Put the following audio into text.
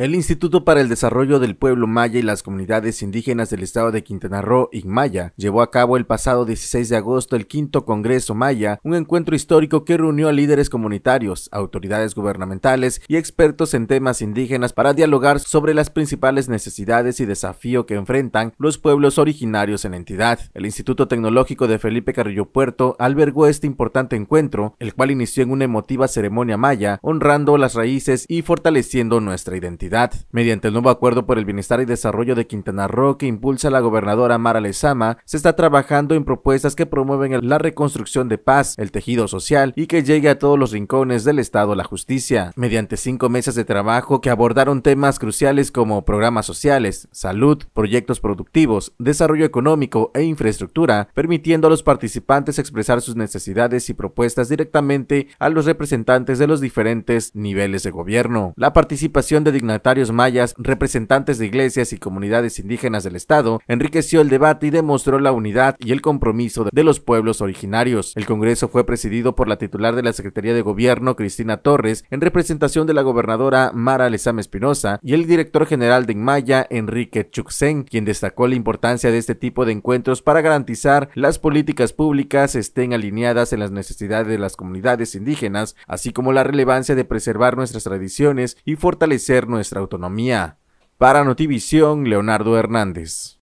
El Instituto para el Desarrollo del Pueblo Maya y las Comunidades Indígenas del Estado de Quintana Roo, y Maya llevó a cabo el pasado 16 de agosto el quinto Congreso Maya, un encuentro histórico que reunió a líderes comunitarios, autoridades gubernamentales y expertos en temas indígenas para dialogar sobre las principales necesidades y desafíos que enfrentan los pueblos originarios en entidad. El Instituto Tecnológico de Felipe Carrillo Puerto albergó este importante encuentro, el cual inició en una emotiva ceremonia maya, honrando las raíces y fortaleciendo nuestra identidad. Mediante el nuevo acuerdo por el bienestar y desarrollo de Quintana Roo que impulsa la gobernadora Mara Lezama, se está trabajando en propuestas que promueven la reconstrucción de paz, el tejido social y que llegue a todos los rincones del Estado la justicia. Mediante cinco meses de trabajo que abordaron temas cruciales como programas sociales, salud, proyectos productivos, desarrollo económico e infraestructura, permitiendo a los participantes expresar sus necesidades y propuestas directamente a los representantes de los diferentes niveles de gobierno. La participación de mayas, representantes de iglesias y comunidades indígenas del Estado, enriqueció el debate y demostró la unidad y el compromiso de los pueblos originarios. El Congreso fue presidido por la titular de la Secretaría de Gobierno, Cristina Torres, en representación de la gobernadora Mara Lezama Espinosa y el director general de Inmaya, Enrique Chuxen, quien destacó la importancia de este tipo de encuentros para garantizar las políticas públicas estén alineadas en las necesidades de las comunidades indígenas, así como la relevancia de preservar nuestras tradiciones y fortalecer nuestra autonomía. Para Notivisión, Leonardo Hernández.